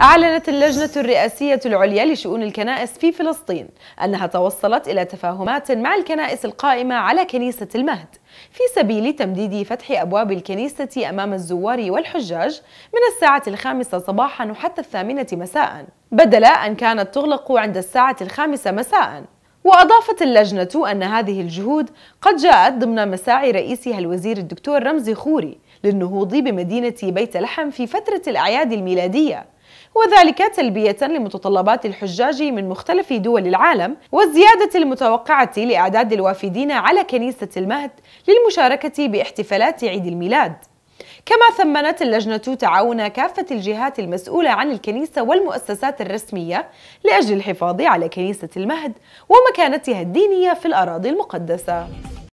أعلنت اللجنة الرئاسية العليا لشؤون الكنائس في فلسطين أنها توصلت إلى تفاهمات مع الكنائس القائمة على كنيسة المهد في سبيل تمديد فتح أبواب الكنيسة أمام الزوار والحجاج من الساعة الخامسة صباحا وحتى الثامنة مساء بدل أن كانت تغلق عند الساعة الخامسة مساءً وأضافت اللجنة أن هذه الجهود قد جاءت ضمن مساعي رئيسها الوزير الدكتور رمزي خوري للنهوض بمدينة بيت لحم في فترة الأعياد الميلادية وذلك تلبية لمتطلبات الحجاج من مختلف دول العالم والزيادة المتوقعة لأعداد الوافدين على كنيسة المهد للمشاركة باحتفالات عيد الميلاد كما ثمنت اللجنة تعاون كافة الجهات المسؤولة عن الكنيسة والمؤسسات الرسمية لأجل الحفاظ على كنيسة المهد ومكانتها الدينية في الأراضي المقدسة